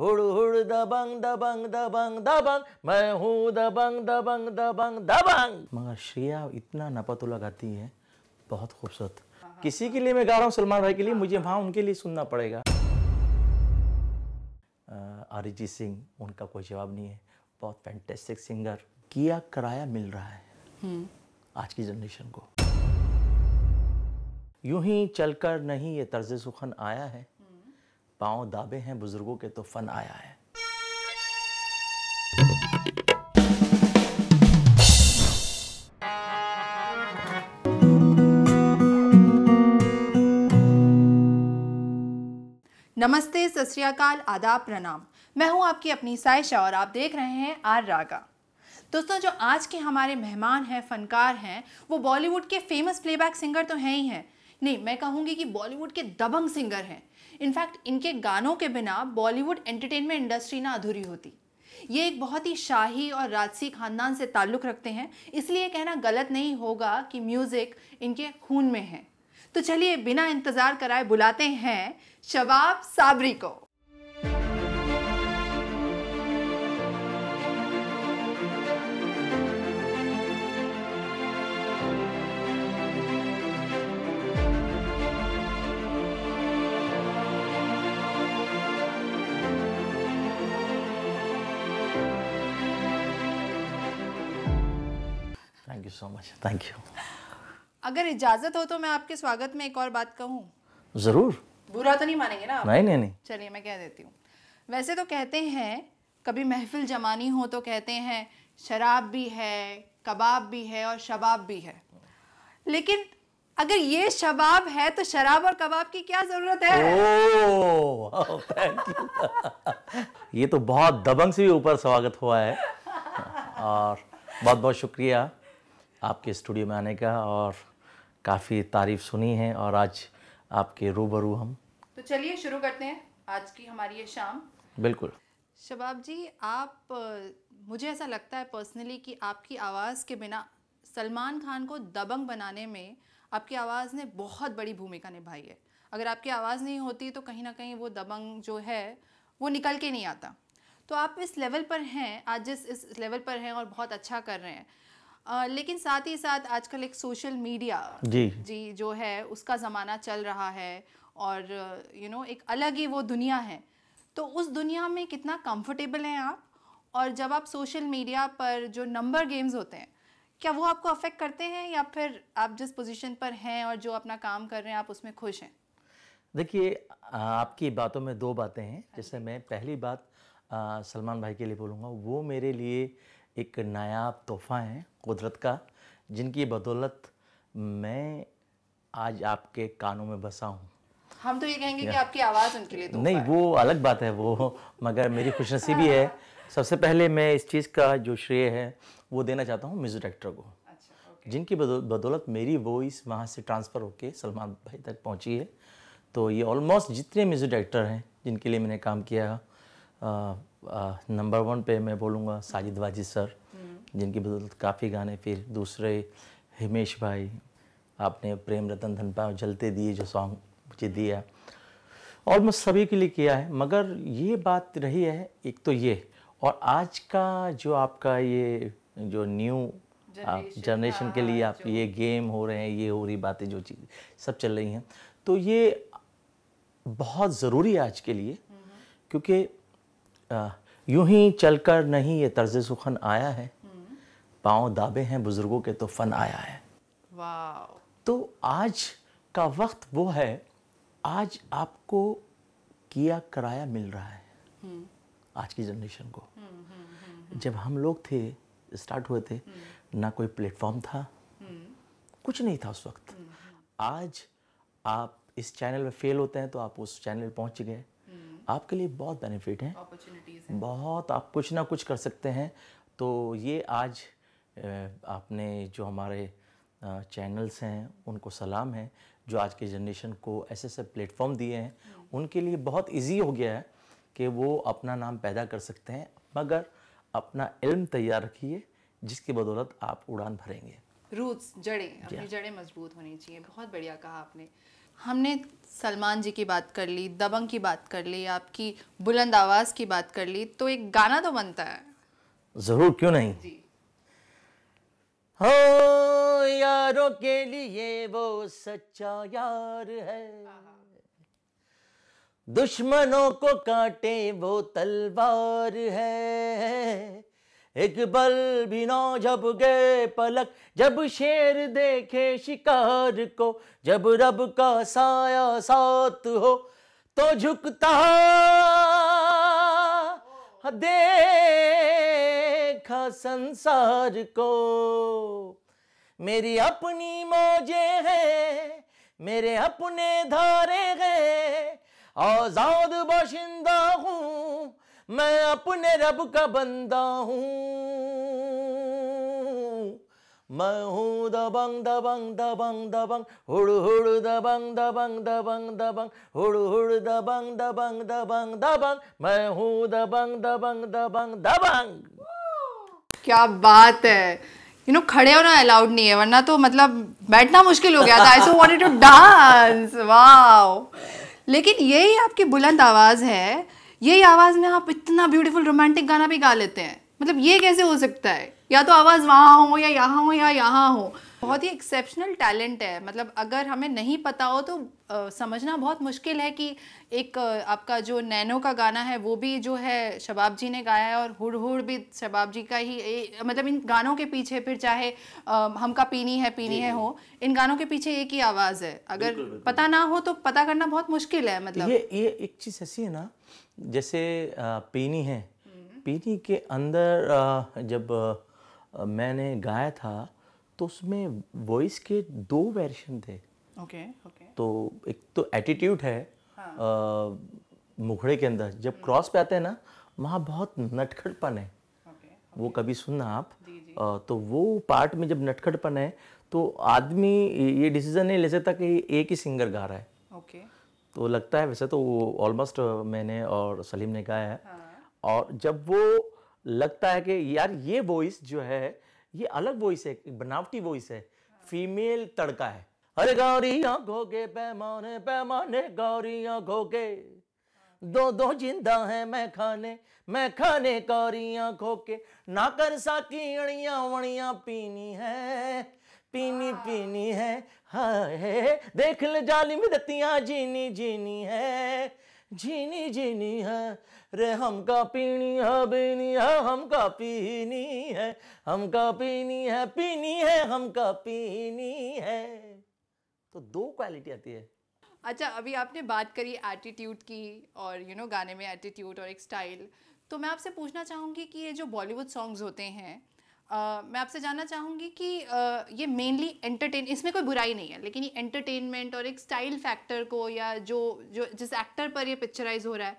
हुड़ हुड़ दबंग दबंग दबंग दबंग मैं हूँ दबंग दबंग दबंग दबंग मगर श्रेया इतना नपतुला गाती है बहुत खूबसूरत किसी के लिए मैं गा रहा हूँ सलमान भाई के लिए मुझे वहाँ उनके लिए सुनना पड़ेगा अरिजीत सिंह उनका कोई जवाब नहीं है बहुत फैंटेस्टिक सिंगर किया कराया मिल रहा है हम्म। आज की जनरेशन को यूं ही चलकर नहीं ये तर्ज सुखन आया है पाँव दाबे हैं बुजुर्गों के तो फन आया है नमस्ते सस्काल आदाब प्रणाम मैं हूं आपकी अपनी साइशा और आप देख रहे हैं आर रागा दोस्तों जो आज के हमारे मेहमान हैं फनकार हैं वो बॉलीवुड के फेमस प्लेबैक सिंगर तो हैं ही हैं नहीं मैं कहूंगी कि बॉलीवुड के दबंग सिंगर हैं इनफैक्ट इनके गानों के बिना बॉलीवुड एंटरटेनमेंट इंडस्ट्री ना अधूरी होती ये एक बहुत ही शाही और राजसी खानदान से ताल्लुक़ रखते हैं इसलिए कहना गलत नहीं होगा कि म्यूज़िक इनके खून में है तो चलिए बिना इंतज़ार कराए बुलाते हैं शबाब साबरी को मच थैंक यू अगर इजाज़त हो तो मैं आपके स्वागत में एक और बात कहूँ ज़रूर बुरा तो नहीं मानेंगे ना नहीं नहीं नहीं चलिए मैं कह देती हूँ वैसे तो कहते हैं कभी महफिल जमानी हो तो कहते हैं शराब भी है कबाब भी है और शबाब भी है लेकिन अगर ये शबाब है तो शराब और कबाब की क्या जरूरत है oh, ये तो बहुत दबंग से भी ऊपर स्वागत हुआ है और बहुत बहुत शुक्रिया आपके स्टूडियो में आने का और काफ़ी तारीफ सुनी है और आज आपके रूबरू हम तो चलिए शुरू करते हैं आज की हमारी ये शाम बिल्कुल शबाब जी आप मुझे ऐसा लगता है पर्सनली कि आपकी आवाज़ के बिना सलमान खान को दबंग बनाने में आपकी आवाज़ ने बहुत बड़ी भूमिका निभाई है अगर आपकी आवाज़ नहीं होती तो कहीं ना कहीं वो दबंग जो है वो निकल के नहीं आता तो आप इस लेवल पर हैं आज जिस इस लेवल पर हैं और बहुत अच्छा कर रहे हैं आ, लेकिन साथ ही साथ आजकल एक सोशल मीडिया जी जी जो है उसका ज़माना चल रहा है और यू नो एक अलग ही वो दुनिया है तो उस दुनिया में कितना कंफर्टेबल हैं आप और जब आप सोशल मीडिया पर जो नंबर गेम्स होते हैं क्या वो आपको अफेक्ट करते हैं या फिर आप जिस पोजीशन पर हैं और जो अपना काम कर रहे हैं आप उसमें खुश हैं देखिए आपकी बातों में दो बातें हैं जैसे मैं पहली बात सलमान भाई के लिए बोलूँगा वो मेरे लिए एक नायाब तोहफ़ा है कुदरत का जिनकी बदौलत मैं आज आपके कानों में बसा हूँ हम तो ये कहेंगे कि आपकी आवाज़ उनके लिए तो नहीं वो अलग बात है वो मगर मेरी खुशनसीबी है सबसे पहले मैं इस चीज़ का जो श्रेय है वो देना चाहता हूँ म्यूज़िक डायरेक्टर को अच्छा, जिनकी बदौलत मेरी वॉइस वहाँ से ट्रांसफ़र होकर सलमान भाई तक पहुँची है तो ये ऑलमोस्ट जितने म्यूज़िक डायरेक्टर हैं जिनके लिए मैंने काम किया नंबर वन पे मैं बोलूँगा साजिद वाजिद सर जिनकी बदौलत काफ़ी गाने फिर दूसरे हिमेश भाई आपने प्रेम रतन धनपा जलते दिए जो सॉन्ग मुझे दिया ऑलमोस्ट सभी के लिए किया है मगर ये बात रही है एक तो ये और आज का जो आपका ये जो न्यू जनरेशन के हाँ, लिए आप ये गेम हो रहे हैं ये हो रही बातें जो चीज़ सब चल रही हैं तो ये बहुत ज़रूरी है आज के लिए हम्म। क्योंकि यूं ही चलकर नहीं ये तर्ज सुखन आया है पाँव दाबे हैं बुज़ुर्गों के तो फ़न आया है तो आज का वक्त वो है आज आपको किया कराया मिल रहा है हम्म। आज की जनरेशन को हम्म, हम्म, जब हम लोग थे स्टार्ट हुए थे ना कोई प्लेटफॉर्म था कुछ नहीं था उस वक्त आज आप इस चैनल में फेल होते हैं तो आप उस चैनल पहुंच गए आपके लिए बहुत बेनिफिट हैं बहुत आप कुछ ना कुछ कर सकते हैं तो ये आज आपने जो हमारे चैनल्स हैं उनको सलाम है जो आज के जनरेशन को ऐसे ऐसे प्लेटफॉर्म दिए हैं हम्म। उनके लिए बहुत इजी हो गया है कि वो अपना नाम पैदा कर सकते हैं मगर अपना इल्म तैयार रखिए जिसकी बदौलत आप उड़ान भरेंगे रूट्स जड़ें अपनी हाँ। जड़ें मजबूत होनी चाहिए बहुत बढ़िया कहा आपने हमने सलमान जी की बात कर ली दबंग की बात कर ली आपकी बुलंद आवाज़ की बात कर ली तो एक गाना तो बनता है ज़रूर क्यों नहीं जी हो यारों के लिए वो सच्चा यार है दुश्मनों को काटे वो तलवार है एक बल भी नौ जब गए पलक जब शेर देखे शिकार को जब रब का साया साथ हो तो झुकता देखा संसार को मेरी अपनी मौजे हैं मेरे अपने धारे हैं आजाद बाशिंदा हूँ मैं अपने रब का बंदा हूँ मैं हूँ दबंग दबंग दबंग दबंग हुड़ हुड़ दबंग दबंग दबंग दबंग हुड़ हुड़ दबंग दबंग दबंग दबंग मैं हूँ दबंग दबंग दबंग दबंग क्या बात है यू नो खड़े होना अलाउड नहीं है वरना तो मतलब बैठना मुश्किल हो गया था I so wanted to dance wow लेकिन यही आपकी बुलंद आवाज़ है यही आवाज़ में आप इतना ब्यूटीफुल रोमांटिक गाना भी गा लेते हैं मतलब ये कैसे हो सकता है या तो आवाज़ वहाँ हो या यहाँ हो या यहाँ हो बहुत ही एक्सेप्शनल टैलेंट है मतलब अगर हमें नहीं पता हो तो आ, समझना बहुत मुश्किल है कि एक आ, आपका जो नैनो का गाना है वो भी जो है शबाब जी ने गाया है और हुड़ हुड़ भी शबाब जी का ही ए, मतलब इन गानों के पीछे फिर चाहे आ, हमका पीनी है पीनी है हो इन गानों के पीछे एक ही आवाज़ है अगर बिल्कुल, बिल्कुल। पता ना हो तो पता करना बहुत मुश्किल है मतलब ये ये एक चीज़ ऐसी है ना जैसे पीनी है पीनी के अंदर जब मैंने गाया था तो उसमें वॉइस के दो वेरिएशन थे ओके ओके तो एक तो एटीट्यूड है हाँ। मुखड़े के अंदर जब क्रॉस हम्म। पे आते हैं ना वहाँ बहुत नटखटपन है वो कभी सुनना आप तो वो पार्ट में जब नटखटपन है तो आदमी ये डिसीजन नहीं ले सकता कि एक ही सिंगर गा रहा है ओके okay. तो लगता है वैसे तो ऑलमोस्ट मैंने और सलीम ने गाया है हाँ। और जब वो लगता है कि यार ये वॉइस जो है ये अलग वॉइस है बनावटी वॉइस है फीमेल तड़का है अरे गौरिया घोगे पैमाने पैमाने गौरिया घोगे हाँ। दो दो जिंदा है मैं खाने मैं खाने कौरिया खोके ना कर साकी अड़िया वणिया पीनी है पीनी पीनी है हाय देख ले जालिम दतियाँ जीनी जीनी है जीनी जीनी है रे हमका पीनी है बीनी है हमका पीनी है का पीनी है पीनी है हमका पीनी है तो दो क्वालिटी आती है अच्छा अभी आपने बात करी एटीट्यूड की और यू you नो know, गाने में एटीट्यूड और एक स्टाइल तो मैं आपसे पूछना चाहूँगी कि ये जो बॉलीवुड सॉन्ग्स होते हैं मैं आपसे जानना चाहूँगी कि ये मेनली एंटरटेन इसमें कोई बुराई नहीं है लेकिन ये एंटरटेनमेंट और एक स्टाइल फैक्टर को या जो जो जिस एक्टर पर ये पिक्चराइज हो रहा है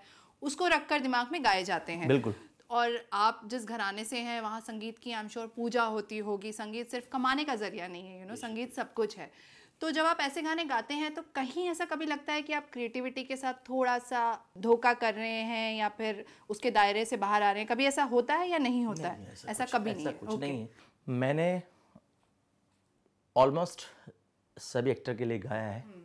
उसको रखकर दिमाग में गाए जाते हैं बिल्कुल और आप जिस घराने से हैं वहाँ संगीत की आई एम श्योर पूजा होती होगी संगीत सिर्फ कमाने का जरिया नहीं है यू you नो know, संगीत सब कुछ है तो जब आप ऐसे गाने गाते हैं तो कहीं ऐसा कभी लगता है कि आप क्रिएटिविटी के साथ थोड़ा सा धोखा कर रहे हैं या फिर उसके दायरे से बाहर आ रहे हैं कभी ऐसा होता है या नहीं होता नहीं, है ऐसा, ऐसा कभी ऐसा नहीं कुछ okay. नहीं मैंने ऑलमोस्ट सभी एक्टर के लिए गाया है हम्म।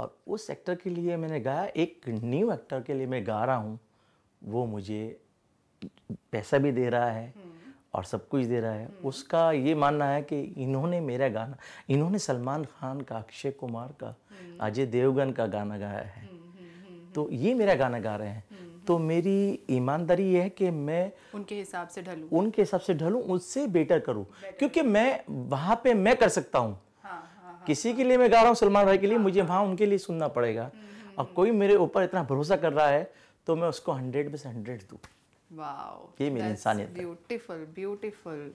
और उस एक्टर के लिए मैंने गाया एक न्यू एक्टर के लिए मैं गा रहा हूँ वो मुझे पैसा भी दे रहा है हम्म। और सब कुछ दे रहा है हम्म। उसका ये मानना है कि इन्होंने मेरा गाना इन्होंने सलमान खान का अक्षय कुमार का हम्म। अजय देवगन का गाना गाया है हम्म, तो ये मेरा गाना गा रहे हैं तो मेरी ईमानदारी है कि मैं उनके हिसाब से ढलूं उनके हिसाब से ढलूं उससे बेटर करूं क्योंकि मैं वहां पे मैं कर सकता हूँ हाँ हाँ, हाँ, हाँ, किसी के लिए मैं गा रहा हूँ सलमान भाई के लिए हाँ, मुझे हाँ। वहां उनके लिए सुनना पड़ेगा और कोई मेरे ऊपर इतना भरोसा कर रहा है तो मैं उसको हंड्रेड में से हंड्रेड दूँ ये मेरी इंसानियत ब्यूटीफुल ब्यूटीफुल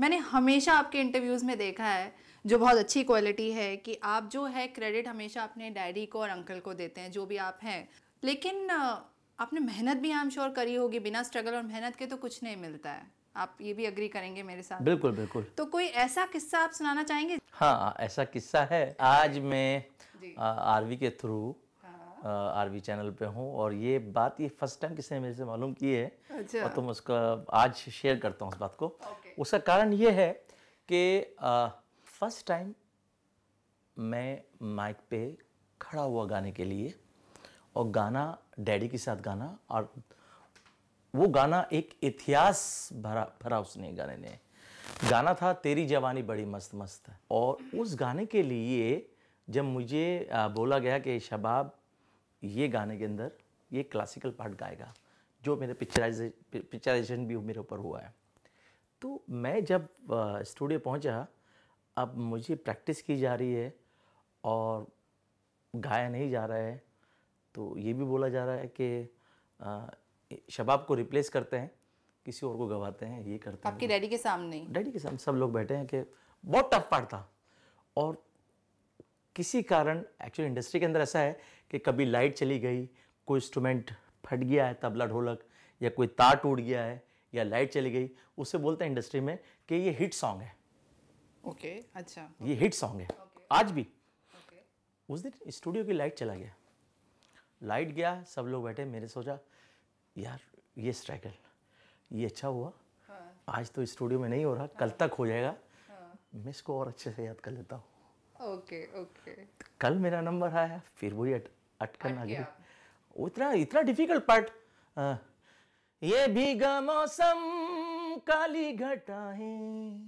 मैंने हमेशा आपके इंटरव्यूज़ में देखा है जो बहुत अच्छी क्वालिटी है कि आप जो है क्रेडिट हमेशा अपने डैडी को और अंकल को देते हैं जो भी आप हैं लेकिन आपने मेहनत भी आम एम श्योर करी होगी बिना स्ट्रगल और मेहनत के तो कुछ नहीं मिलता है आप ये भी अग्री करेंगे मेरे साथ बिल्कुल बिल्कुल तो कोई ऐसा किस्सा आप सुनाना चाहेंगे हाँ ऐसा किस्सा है आज मैं आरवी के थ्रू आरवी चैनल पे हूँ और ये बात ये फर्स्ट टाइम किसी ने मेरे से मालूम की है अच्छा। और तो उसका आज शेयर करता हूँ उस बात को उसका कारण ये है कि फर्स्ट टाइम मैं माइक पे खड़ा हुआ गाने के लिए और गाना डैडी के साथ गाना और वो गाना एक इतिहास भरा भरा उसने गाने ने गाना था तेरी जवानी बड़ी मस्त मस्त और उस गाने के लिए जब मुझे बोला गया कि शबाब ये गाने के अंदर ये क्लासिकल पार्ट गाएगा जो मेरे पिक्चराइजे पिक्चराइजेशन भी मेरे ऊपर हुआ है तो मैं जब स्टूडियो पहुंचा अब मुझे प्रैक्टिस की जा रही है और गाया नहीं जा रहा है तो ये भी बोला जा रहा है कि शबाब को रिप्लेस करते हैं किसी और को गवाते हैं ये करते आपके हैं आपके डैडी के सामने डैडी के सामने सब लोग बैठे हैं कि बहुत टफ पार्ट था और किसी कारण एक्चुअली इंडस्ट्री के अंदर ऐसा है कि कभी लाइट चली गई कोई इंस्ट्रूमेंट फट गया है तबला ढोलक या कोई तार टूट गया है या लाइट चली गई उससे बोलते हैं इंडस्ट्री में कि ये हिट सॉन्ग है ओके okay, अच्छा ये हिट सॉन्ग है okay. आज भी okay. उस दिन स्टूडियो की लाइट चला गया लाइट गया सब लोग बैठे मेरे सोचा यार ये स्ट्रगल ये अच्छा हुआ हाँ। आज तो स्टूडियो में नहीं हो रहा हाँ। कल तक हो जाएगा हाँ। मैं इसको और अच्छे से याद कर लेता हूँ ओके ओके कल मेरा नंबर आया फिर वही अट, अटकन आ गई उतना इतना डिफिकल्ट पार्ट आ, ये भीगा मौसम काली घटाएं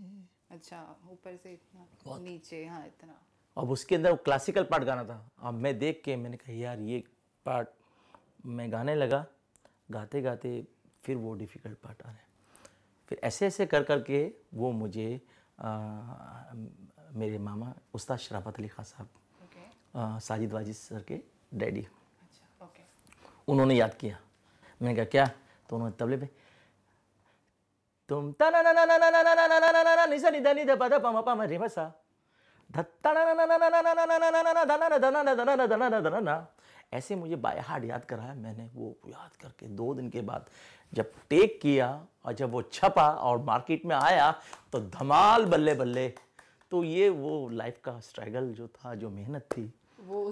अच्छा ऊपर से इतना नीचे हाँ इतना अब उसके अंदर वो क्लासिकल पार्ट गाना था अब मैं देख के मैंने कहा यार ये पार्ट मैं गाने लगा गाते गाते फिर वो डिफ़िकल्ट पार्ट आ रहा है फिर ऐसे ऐसे कर कर के वो मुझे आ, मेरे मामा उस्ताद शराफत अली खान साहब साजिद वाजिद सर के डैडी उन्होंने याद किया मैंने कहा क्या तो उन्होंने तबले पे तुम ऐसे मुझे बाय हार्ट याद कराया मैंने वो याद करके दो दिन के बाद जब टेक किया और जब वो छपा और मार्केट में आया तो धमाल बल्ले बल्ले तो ये वो लाइफ का स्ट्रगल जो था जो मेहनत थी वो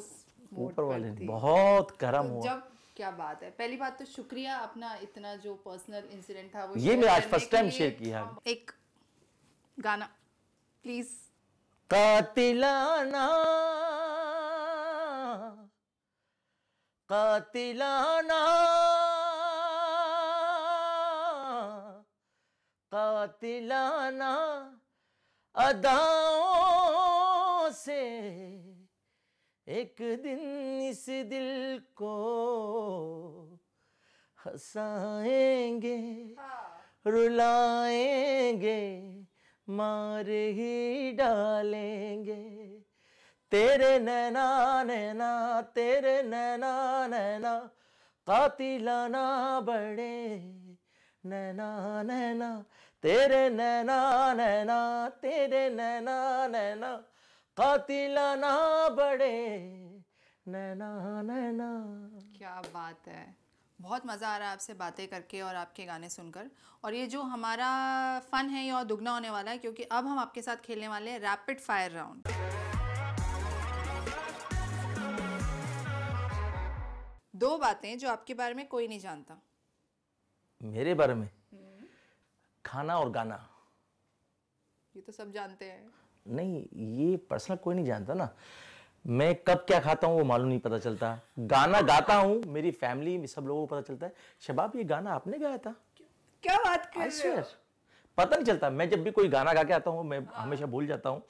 ऊपर वाले बहुत करम तो हुआ जब क्या बात है पहली बात तो शुक्रिया अपना इतना जो पर्सनल इंसिडेंट था वो ये मैं आज फर्स्ट टाइम शेयर किया एक गाना प्लीज कातिलाना कातिलाना कातिलाना अदाओं से एक दिन इस दिल को हंसाएंगे हाँ। रुलाएंगे मार ही डालेंगे तेरे नैना नैना तेरे नैना नैना कातिलाना बड़े नैना नैना तेरे नैना नैना तेरे नैना नैना कातिला ना बड़े नैना नैना क्या बात है बहुत मज़ा आ रहा है आपसे बातें करके और आपके गाने सुनकर और ये जो हमारा फ़न है ये और दुगना होने वाला है क्योंकि अब हम आपके साथ खेलने वाले हैं रैपिड फायर राउंड दो बातें जो आपके बारे में कोई नहीं जानता मेरे बारे में खाना और गाना ये तो सब जानते हैं नहीं ये पर्सनल कोई नहीं जानता ना मैं कब क्या खाता हूँ वो मालूम नहीं पता चलता गाना गाता हूँ मेरी फैमिली में सब लोगों को पता चलता है शबाब ये गाना आपने गाया था क्या बात कर रहे हो पता नहीं चलता मैं जब भी कोई गाना गा के आता हूँ मैं हाँ। हमेशा भूल जाता हूँ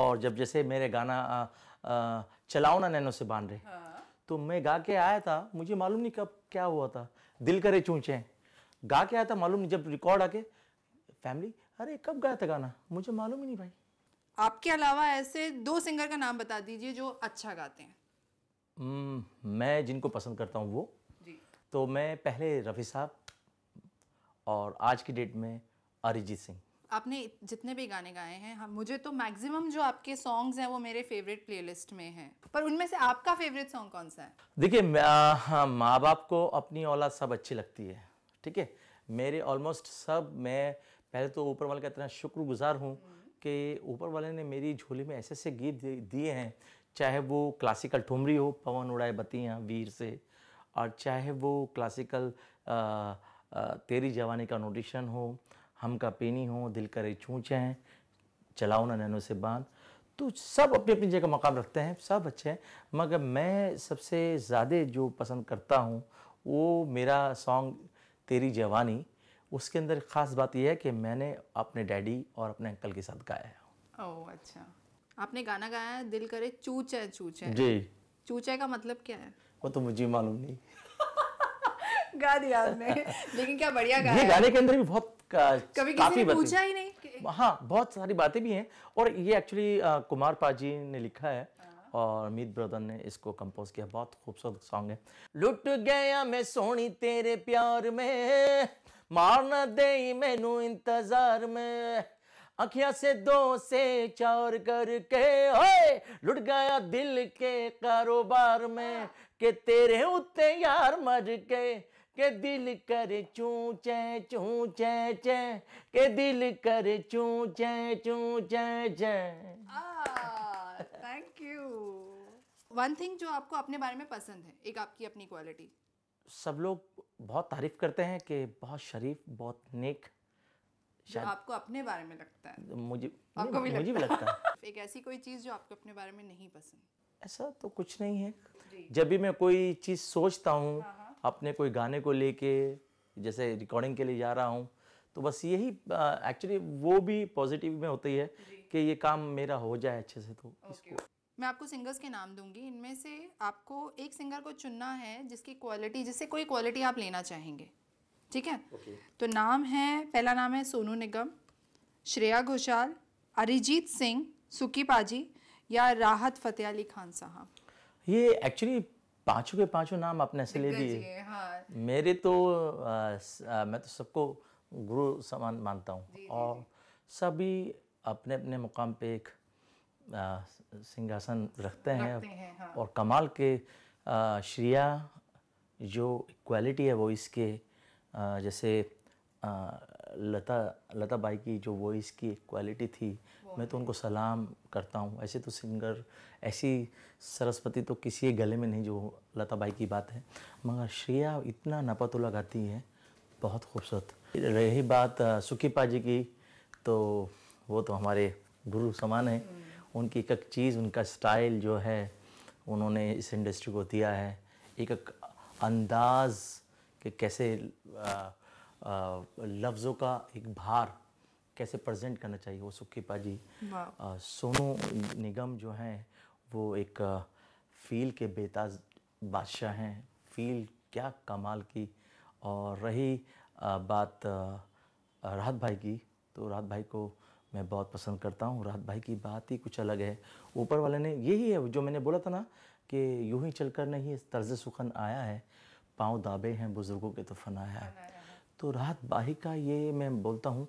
और जब जैसे मेरे गाना चलाओ ना नैनो से बांध रहे हाँ। तो मैं गा के आया था मुझे मालूम नहीं कब क्या हुआ था दिल करे चूचे गा के आया था मालूम नहीं जब रिकॉर्ड आके फैमिली अरे कब गाया था गाना मुझे मालूम ही नहीं भाई आपके अलावा ऐसे दो सिंगर का नाम बता दीजिए जो अच्छा गाते हैं mm, मैं जिनको पसंद करता हूँ वो जी तो मैं पहले रफ़ी साहब और आज की डेट में अरिजीत सिंह आपने जितने भी गाने गाए हैं हम मुझे तो मैक्सिमम जो आपके सॉन्ग्स हैं वो मेरे फेवरेट प्लेलिस्ट में हैं पर उनमें से आपका फेवरेट सॉन्ग कौन सा है देखिए हाँ, माँ बाप को अपनी औलाद सब अच्छी लगती है ठीक है मेरे ऑलमोस्ट सब मैं पहले तो ऊपर वाले का इतना शुक्रगुजार हूँ हम्म। कि ऊपर वाले ने मेरी झोली में ऐसे ऐसे गीत दिए हैं चाहे वो क्लासिकल ठुमरी हो पवन उड़ाए बतियाँ वीर से और चाहे वो क्लासिकल आ, आ, तेरी जवानी का नोटिशन हो हम का पेनी हो दिल करे चूँच हैं चलाओ ना नैनों से बांध तो सब अपनी अपनी जगह मकाम रखते हैं सब अच्छे हैं मगर मैं सबसे ज़्यादा जो पसंद करता हूँ वो मेरा सॉन्ग तेरी जवानी उसके अंदर ख़ास बात यह है कि मैंने अपने डैडी और अपने अंकल के साथ गाया है ओह अच्छा आपने गाना गाया है दिल करे चूचे चूचे जी चूचे का मतलब क्या है वो तो मुझे मालूम नहीं गा दिया आपने लेकिन क्या बढ़िया गाया ये गाने के अंदर भी बहुत का, कभी किसी ने पूछा ही नहीं हाँ बहुत सारी बातें भी हैं और ये एक्चुअली कुमार पाजी ने लिखा है हाँ। और अमित ब्रदर ने इसको कंपोज किया बहुत खूबसूरत सॉन्ग है लुट गया मैं सोनी तेरे प्यार में मारना दे मैनू इंतजार में अखिया से दो से चार करके ओए लुट गया दिल के कारोबार में के तेरे उत्ते यार मर के के दिल कर चू चे चू चे चे के दिल कर चू चे चू चे चे थैंक यू वन थिंग जो आपको अपने बारे में पसंद है एक आपकी अपनी क्वालिटी सब लोग बहुत तारीफ़ करते हैं कि बहुत शरीफ बहुत नेक जो आपको अपने बारे में लगता है मुझे आपको भी मुझे लगता, लगता है एक ऐसी कोई चीज़ जो आपको अपने बारे में नहीं पसंद ऐसा तो कुछ नहीं है जब भी मैं कोई चीज़ सोचता हूँ हाँ, हाँ। अपने कोई गाने को लेके जैसे रिकॉर्डिंग के लिए जा रहा हूँ तो बस यही एक्चुअली वो भी पॉजिटिव में होती है कि ये काम मेरा हो जाए अच्छे से तो इसको मैं आपको सिंगर्स के नाम दूंगी इनमें से आपको एक सिंगर को चुनना है जिसकी क्वालिटी जिससे कोई क्वालिटी आप लेना चाहेंगे ठीक है okay. तो नाम है पहला नाम है सोनू निगम श्रेया घोषाल अरिजीत सिंह सुकी पाजी या राहत फतेह अली खान साहब ये एक्चुअली पांचों के पांचों नाम आपने ऐसे ले दिए हाँ। मेरे तो आ, आ, मैं तो सबको गुरु समान मानता हूँ और सभी अपने अपने मुकाम पे एक सिंहासन रखते हैं, रखते हैं हाँ। और कमाल के श्रिया जो क्वालिटी है वॉइस के जैसे लता लता बाई की जो वॉइस की क्वालिटी थी मैं तो उनको सलाम करता हूँ ऐसे तो सिंगर ऐसी सरस्वती तो किसी गले में नहीं जो लता बाई की बात है मगर श्रेया इतना नपतुला गाती है बहुत खूबसूरत रही बात सुखी पाजी की तो वो तो हमारे गुरु समान है हम्म। उनकी एक एक चीज़ उनका स्टाइल जो है उन्होंने इस इंडस्ट्री को दिया है एक एक अंदाज़ के कैसे लफ्ज़ों का एक भार कैसे प्रेजेंट करना चाहिए वो सुखी पाजी सोनू निगम जो हैं वो एक फील के बेताज बादशाह हैं फील क्या कमाल की और रही बात राहत भाई की तो राहत भाई को मैं बहुत पसंद करता हूँ राहत भाई की बात ही कुछ अलग है ऊपर वाले ने यही है जो मैंने बोला था ना कि यूं ही चल कर नहीं इस तर्ज सुखन आया है पाँव दाबे हैं बुज़ुर्गों के तो फनाया है तो राहत भाई का ये मैं बोलता हूँ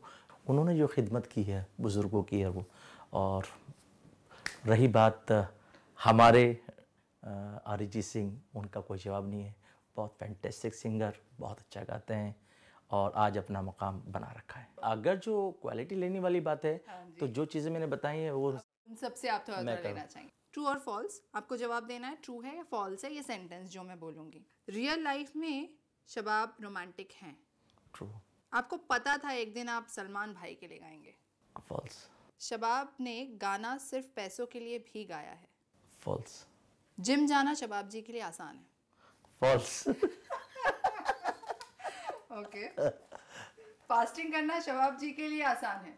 उन्होंने जो खिदमत की है बुज़ुर्गों की है वो और रही बात हमारे अरिजीत सिंह उनका कोई जवाब नहीं है बहुत फैंटेस्टिक सिंगर बहुत अच्छा गाते हैं और आज अपना मुकाम बना रखा है अगर जो क्वालिटी लेने वाली बात है हाँ तो जो चीज़ें मैंने बताई है वो सबसे आप थोड़ा लेना चाहेंगे ट्रू और फॉल्स आपको जवाब देना है ट्रू है या फॉल्स है ये सेंटेंस जो मैं बोलूंगी रियल लाइफ में शबाब रोमांटिक हैं ट्रू आपको पता था एक दिन आप सलमान भाई के लिए गाएंगे फॉल्स शबाब ने गाना सिर्फ पैसों के लिए भी गाया है फॉल्स जिम जाना शबाब जी के लिए आसान है फॉल्स ओके फास्टिंग करना शवाब जी के लिए आसान है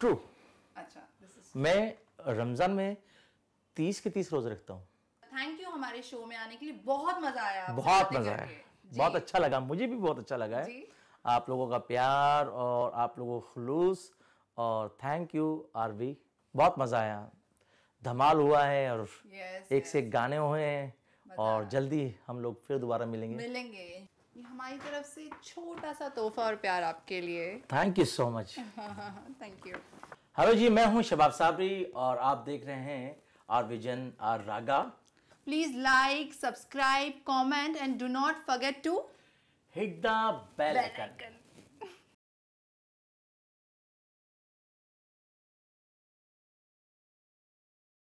ट्रू अच्छा मैं रमजान में तीस के तीस रोज रखता हूँ थैंक यू हमारे शो में आने के लिए बहुत मजा आया बहुत मजा आया बहुत अच्छा लगा मुझे भी बहुत अच्छा लगा है आप लोगों का प्यार और आप लोगों का खलूस और थैंक यू आरवी बहुत मज़ा आया धमाल हुआ है और yes, एक yes. से एक गाने हुए हैं और जल्दी हम लोग फिर दोबारा मिलेंगे मिलेंगे ये हमारी तरफ से छोटा सा तोहफा और प्यार आपके लिए thank you so much thank you hello जी मैं हूँ शबाब साबरी और आप देख रहे हैं R vision R Raga please like subscribe comment and do not forget to hit the bell icon